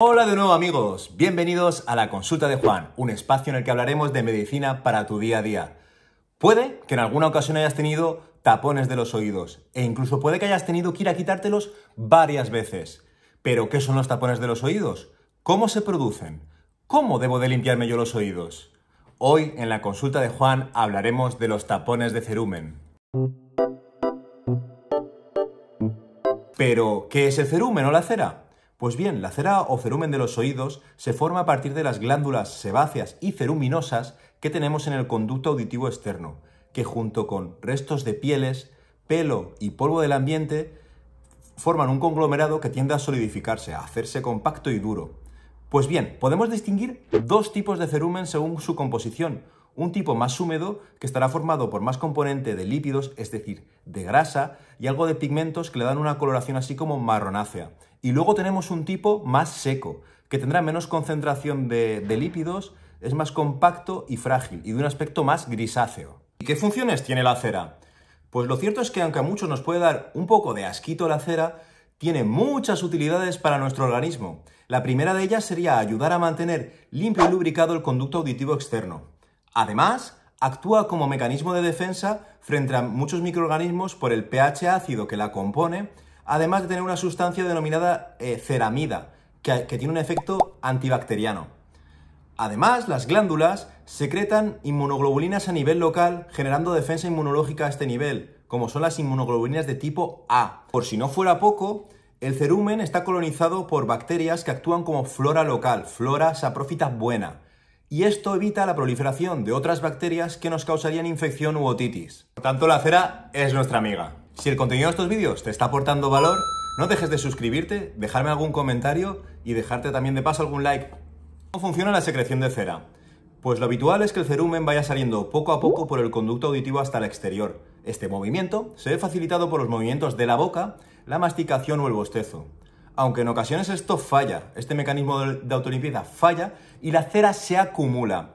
Hola de nuevo amigos, bienvenidos a la consulta de Juan, un espacio en el que hablaremos de medicina para tu día a día. Puede que en alguna ocasión hayas tenido tapones de los oídos e incluso puede que hayas tenido que ir a quitártelos varias veces. Pero ¿qué son los tapones de los oídos? ¿Cómo se producen? ¿Cómo debo de limpiarme yo los oídos? Hoy en la consulta de Juan hablaremos de los tapones de cerumen. Pero, ¿qué es el cerumen o la cera? Pues bien, la cera o cerumen de los oídos se forma a partir de las glándulas sebáceas y ceruminosas que tenemos en el conducto auditivo externo, que junto con restos de pieles, pelo y polvo del ambiente forman un conglomerado que tiende a solidificarse, a hacerse compacto y duro. Pues bien, podemos distinguir dos tipos de cerumen según su composición. Un tipo más húmedo, que estará formado por más componente de lípidos, es decir, de grasa, y algo de pigmentos que le dan una coloración así como marronácea y luego tenemos un tipo más seco, que tendrá menos concentración de, lípidos, es más compacto y frágil, y de un aspecto más grisáceo. ¿Y qué funciones tiene la cera? Pues lo cierto es que aunque a muchos nos puede dar un poco de asquito la cera, tiene muchas utilidades para nuestro organismo. La primera de ellas sería ayudar a mantener limpio y lubricado el conducto auditivo externo. Además, actúa como mecanismo de defensa frente a muchos microorganismos por el pH ácido que la compone además de tener una sustancia denominada eh, ceramida, que, tiene un efecto antibacteriano. Además, las glándulas secretan inmunoglobulinas a nivel local, generando defensa inmunológica a este nivel, como son las inmunoglobulinas de tipo A. Por si no fuera poco, el cerumen está colonizado por bacterias que actúan como flora local, flora saprófita buena, y esto evita la proliferación de otras bacterias que nos causarían infección u otitis. Por tanto, la cera es nuestra amiga. Si el contenido de estos vídeos te está aportando valor, no dejes de suscribirte, dejarme algún comentario y dejarte también de paso algún like. ¿Cómo funciona la secreción de cera? Pues lo habitual es que el cerumen vaya saliendo poco a poco por el conducto auditivo hasta el exterior. Este movimiento se ve facilitado por los movimientos de la boca, la masticación o el bostezo. Aunque en ocasiones esto falla, este mecanismo de autolimpieza falla y la cera se acumula.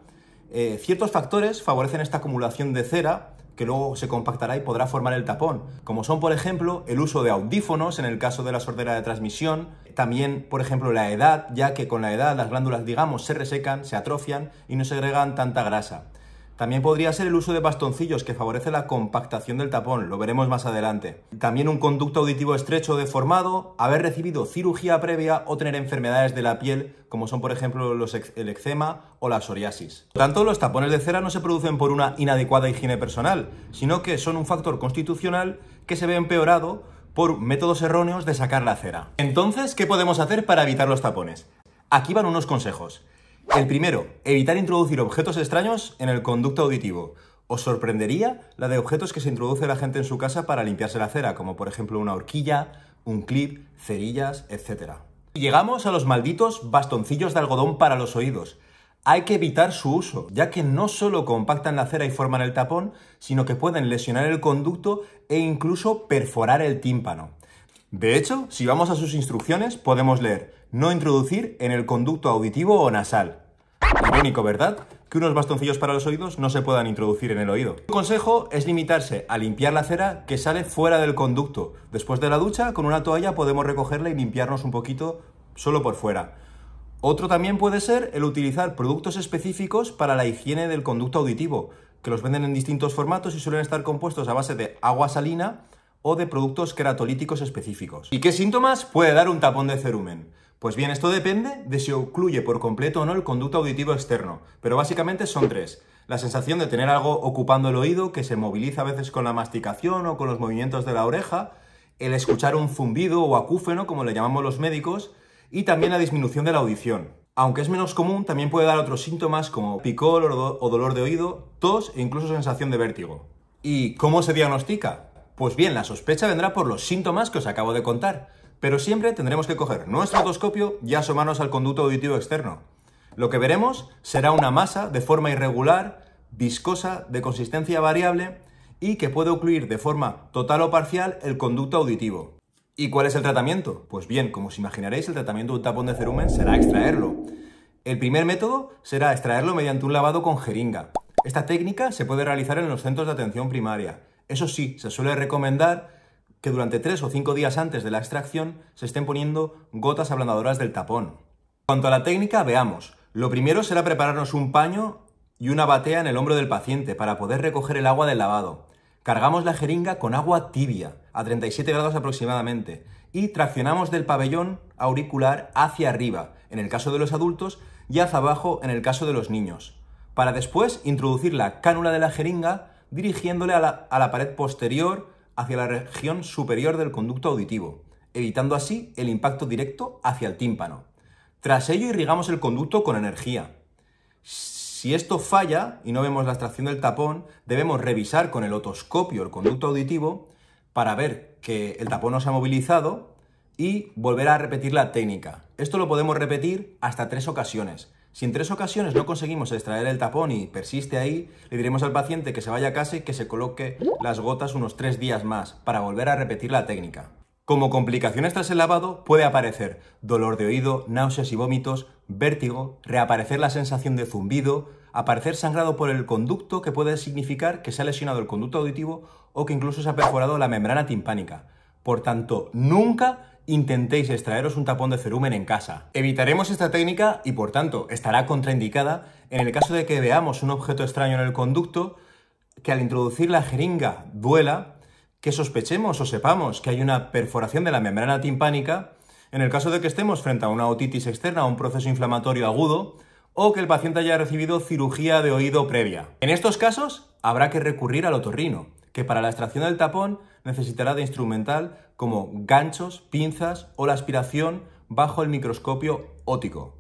Eh, ciertos factores favorecen esta acumulación de cera, que luego se compactará y podrá formar el tapón, como son por ejemplo el uso de audífonos en el caso de la sordera de transmisión, también por ejemplo la edad, ya que con la edad las glándulas digamos se resecan, se atrofian y no segregan tanta grasa. También podría ser el uso de bastoncillos que favorece la compactación del tapón, lo veremos más adelante. También un conducto auditivo estrecho o deformado, haber recibido cirugía previa o tener enfermedades de la piel, como son por ejemplo el eczema o la psoriasis. Por tanto, los tapones de cera no se producen por una inadecuada higiene personal, sino que son un factor constitucional que se ve empeorado por métodos erróneos de sacar la cera. Entonces, ¿qué podemos hacer para evitar los tapones? Aquí van unos consejos. El primero, evitar introducir objetos extraños en el conducto auditivo. ¿Os sorprendería la de objetos que se introduce la gente en su casa para limpiarse la cera, como por ejemplo una horquilla, un clip, cerillas, etc. llegamos a los malditos bastoncillos de algodón para los oídos. Hay que evitar su uso, ya que no solo compactan la cera y forman el tapón, sino que pueden lesionar el conducto e incluso perforar el tímpano. De hecho, si vamos a sus instrucciones, podemos leer no introducir en el conducto auditivo o nasal. Irónico, ¿verdad? Que unos bastoncillos para los oídos no se puedan introducir en el oído. Un consejo es limitarse a limpiar la cera que sale fuera del conducto. Después de la ducha, con una toalla podemos recogerla y limpiarnos un poquito solo por fuera. Otro también puede ser el utilizar productos específicos para la higiene del conducto auditivo, que los venden en distintos formatos y suelen estar compuestos a base de agua salina o de productos keratolíticos específicos. ¿Y qué síntomas puede dar un tapón de cerumen? Pues bien, esto depende de si ocluye por completo o no el conducto auditivo externo, pero básicamente son tres. La sensación de tener algo ocupando el oído, que se moviliza a veces con la masticación o con los movimientos de la oreja, el escuchar un zumbido o acúfeno, como le llamamos los médicos, y también la disminución de la audición. Aunque es menos común, también puede dar otros síntomas como picor o dolor de oído, tos e incluso sensación de vértigo. ¿Y cómo se diagnostica? Pues bien, la sospecha vendrá por los síntomas que os acabo de contar pero siempre tendremos que coger nuestro otoscopio y asomarnos al conducto auditivo externo. Lo que veremos será una masa de forma irregular, viscosa, de consistencia variable y que puede ocluir de forma total o parcial el conducto auditivo. ¿Y cuál es el tratamiento? Pues bien, como os imaginaréis, el tratamiento de un tapón de cerumen será extraerlo. El primer método será extraerlo mediante un lavado con jeringa. Esta técnica se puede realizar en los centros de atención primaria. Eso sí, se suele recomendar que durante tres o cinco días antes de la extracción se estén poniendo gotas ablandadoras del tapón. cuanto a la técnica, veamos. Lo primero será prepararnos un paño y una batea en el hombro del paciente para poder recoger el agua del lavado. Cargamos la jeringa con agua tibia, a 37 grados aproximadamente, y traccionamos del pabellón auricular hacia arriba, en el caso de los adultos, y hacia abajo en el caso de los niños, para después introducir la cánula de la jeringa dirigiéndole a la pared posterior hacia la región superior del conducto auditivo, evitando así el impacto directo hacia el tímpano. Tras ello irrigamos el conducto con energía. Si esto falla y no vemos la extracción del tapón, debemos revisar con el otoscopio el conducto auditivo para ver que el tapón no se ha movilizado y volver a repetir la técnica. Esto lo podemos repetir hasta tres ocasiones. Si en tres ocasiones no conseguimos extraer el tapón y persiste ahí, le diremos al paciente que se vaya a casa y que se coloque las gotas unos tres días más para volver a repetir la técnica. Como complicaciones tras el lavado puede aparecer dolor de oído, náuseas y vómitos, vértigo, reaparecer la sensación de zumbido, aparecer sangrado por el conducto que puede significar que se ha lesionado el conducto auditivo o que incluso se ha perforado la membrana timpánica. Por tanto, nunca intentéis extraeros un tapón de cerumen en casa. Evitaremos esta técnica y por tanto estará contraindicada en el caso de que veamos un objeto extraño en el conducto que al introducir la jeringa duela, que sospechemos o sepamos que hay una perforación de la membrana timpánica, en el caso de que estemos frente a una otitis externa o un proceso inflamatorio agudo, o que el paciente haya recibido cirugía de oído previa. En estos casos, habrá que recurrir al otorrino, que para la extracción del tapón necesitará de instrumental como ganchos, pinzas o la aspiración bajo el microscopio óptico.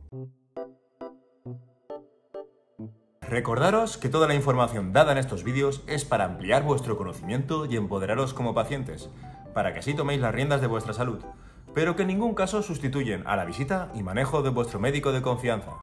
Recordaros que toda la información dada en estos vídeos es para ampliar vuestro conocimiento y empoderaros como pacientes, para que así toméis las riendas de vuestra salud, pero que en ningún caso sustituyen a la visita y manejo de vuestro médico de confianza.